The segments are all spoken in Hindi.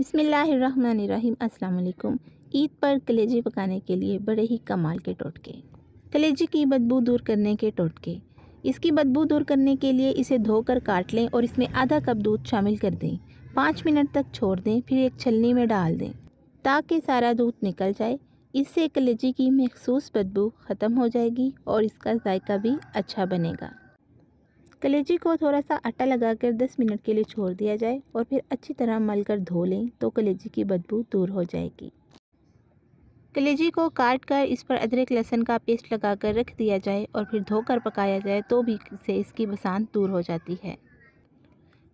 अस्सलाम वालेकुम ईद पर कलेजी पकाने के लिए बड़े ही कमाल के टोटके कलेजी की बदबू दूर करने के टोटके इसकी बदबू दूर करने के लिए इसे धोकर काट लें और इसमें आधा कप दूध शामिल कर दें पाँच मिनट तक छोड़ दें फिर एक छलनी में डाल दें ताकि सारा दूध निकल जाए इससे कलेजी की मखसूस बदबू ख़त्म हो जाएगी और इसका जायका भी अच्छा बनेगा कलेजी को थोड़ा सा आटा लगाकर 10 मिनट के लिए छोड़ दिया जाए और फिर अच्छी तरह मल कर धो लें तो कलेजी की बदबू दूर हो जाएगी कलेजी को काट कर इस पर अदरक लहसुन का पेस्ट लगाकर रख दिया जाए और फिर धोकर पकाया जाए तो भी से इसकी बसान दूर हो जाती है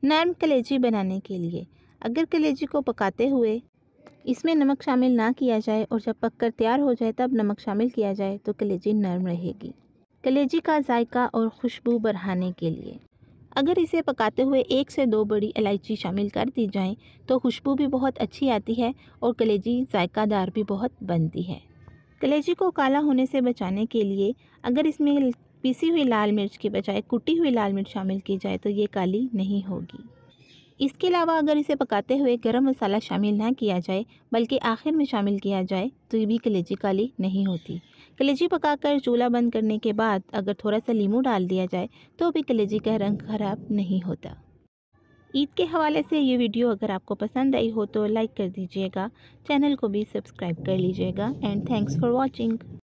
नरम कलेजी बनाने के लिए अगर कलेजी को पकाते हुए इसमें नमक शामिल ना किया जाए और जब पककर तैयार हो जाए तब नमक शामिल किया जाए तो कलेजी नरम रहेगी कलेजी का जायका और खुशबू बढ़ाने के लिए अगर इसे पकाते हुए एक से दो बड़ी इलायची शामिल कर दी जाए तो खुशबू भी बहुत अच्छी आती है और कलेजी जायकादार भी बहुत बनती है कलेजी को काला होने से बचाने के लिए अगर इसमें पीसी हुई लाल मिर्च के बजाय कुटी हुई लाल मिर्च शामिल की जाए तो ये काली नहीं होगी इसके अलावा अगर इसे पकाते हुए गरम मसाला शामिल ना किया जाए बल्कि आखिर में शामिल किया जाए तो ये भी कलेजी काली नहीं होती कलेजी पकाकर चूल्हा बंद करने के बाद अगर थोड़ा सा लीमू डाल दिया जाए तो भी कलेजी का रंग ख़राब नहीं होता ईद के हवाले से ये वीडियो अगर आपको पसंद आई हो तो लाइक कर दीजिएगा चैनल को भी सब्सक्राइब कर लीजिएगा एंड थैंक्स फॉर वॉचिंग